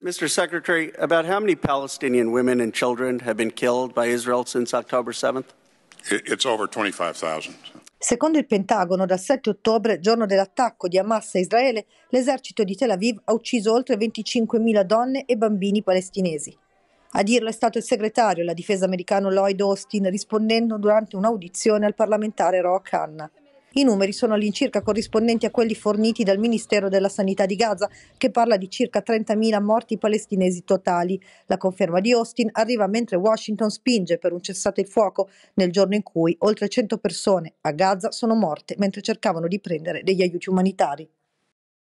Mr. Secretary, about how many Palestinian women and children have been killed by Israel since October 7th? It's over 25,000. Secondo il Pentagono, dal 7 ottobre, giorno dell'attacco di Hamas a Israele, l'esercito di Tel Aviv ha ucciso oltre 25.000 donne e bambini palestinesi. A dirlo è stato il segretario della difesa americano Lloyd Austin rispondendo durante un'audizione al parlamentare Roa Khanna. I numeri sono all'incirca corrispondenti a quelli forniti dal Ministero della Sanità di Gaza, che parla di circa 30.000 morti palestinesi totali. La conferma di Austin arriva mentre Washington spinge per un cessate il fuoco nel giorno in cui oltre 100 persone a Gaza sono morte mentre cercavano di prendere degli aiuti umanitari.